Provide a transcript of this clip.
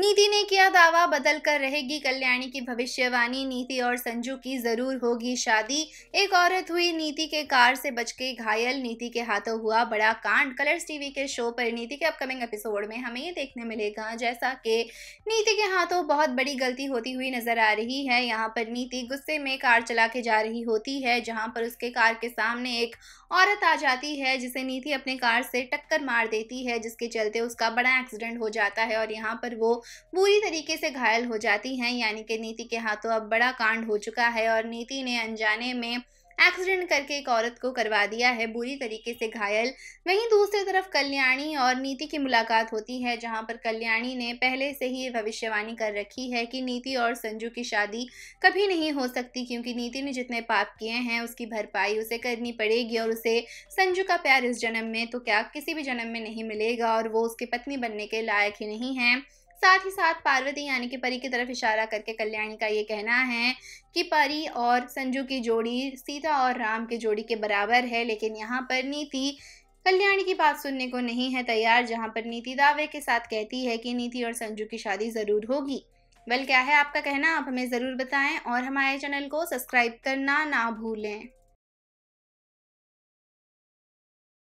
नीति ने किया दावा बदल कर रहेगी कल्याणी की भविष्यवाणी नीति और संजू की जरूर होगी शादी एक औरत हुई नीति के कार से बच के घायल नीति के हाथों हुआ बड़ा कांड कलर्स टीवी के शो पर नीति के अपकमिंग एपिसोड में हमें ये देखने मिलेगा जैसा कि नीति के हाथों बहुत बड़ी गलती होती हुई नजर आ रही है यहाँ पर नीति गुस्से में कार चला के जा रही होती है जहाँ पर उसके कार के सामने एक औरत आ जाती है जिसे नीति अपने कार से टक्कर मार देती है जिसके चलते उसका बड़ा एक्सीडेंट हो जाता है और यहाँ पर वो बुरी तरीके से घायल हो जाती हैं यानी कि नीति के हाथों अब बड़ा कांड हो चुका है और नीति ने अनजाने में एक्सीडेंट करके एक औरत को करवा दिया है बुरी तरीके से घायल वहीं दूसरी तरफ कल्याणी और नीति की मुलाकात होती है जहां पर कल्याणी ने पहले से ही भविष्यवाणी कर रखी है कि नीति और संजू की शादी कभी नहीं हो सकती क्योंकि नीति ने जितने पाप किए हैं उसकी भरपाई उसे करनी पड़ेगी और उसे संजू का प्यार इस जन्म में तो क्या किसी भी जन्म में नहीं मिलेगा और वो उसकी पत्नी बनने के लायक ही नहीं है साथ ही साथ पार्वती यानी कि परी की तरफ इशारा करके कल्याणी का ये कहना है कि परी और संजू की जोड़ी सीता और राम की जोड़ी के बराबर है लेकिन यहाँ पर नीति कल्याणी की बात सुनने को नहीं है तैयार जहाँ पर नीति दावे के साथ कहती है कि नीति और संजू की शादी ज़रूर होगी वेल क्या है आपका कहना आप हमें ज़रूर बताएं और हमारे चैनल को सब्सक्राइब करना ना भूलें